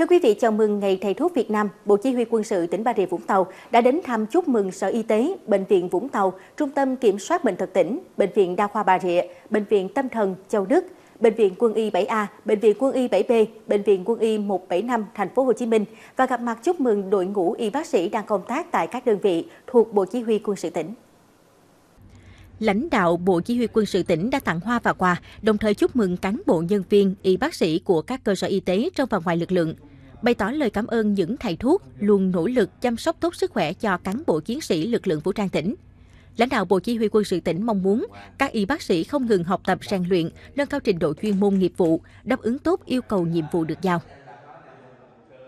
Thưa quý vị, chào mừng Ngày Thầy Thuốc Việt Nam, Bộ Chỉ huy Quân sự tỉnh Bà Rịa Vũng Tàu đã đến thăm chúc mừng Sở Y tế, Bệnh viện Vũng Tàu, Trung tâm Kiểm soát Bệnh tật tỉnh, Bệnh viện Đa khoa Bà Rịa, Bệnh viện Tâm thần Châu Đức, Bệnh viện Quân y 7A, Bệnh viện Quân y 7B, Bệnh viện Quân y 175 thành phố Hồ Chí Minh và gặp mặt chúc mừng đội ngũ y bác sĩ đang công tác tại các đơn vị thuộc Bộ Chỉ huy Quân sự tỉnh lãnh đạo Bộ Chỉ huy quân sự tỉnh đã tặng hoa và quà, đồng thời chúc mừng cán bộ nhân viên, y bác sĩ của các cơ sở y tế trong và ngoài lực lượng bày tỏ lời cảm ơn những thầy thuốc luôn nỗ lực chăm sóc tốt sức khỏe cho cán bộ chiến sĩ lực lượng vũ trang tỉnh. Lãnh đạo Bộ Chỉ huy quân sự tỉnh mong muốn các y bác sĩ không ngừng học tập rèn luyện, nâng cao trình độ chuyên môn nghiệp vụ, đáp ứng tốt yêu cầu nhiệm vụ được giao.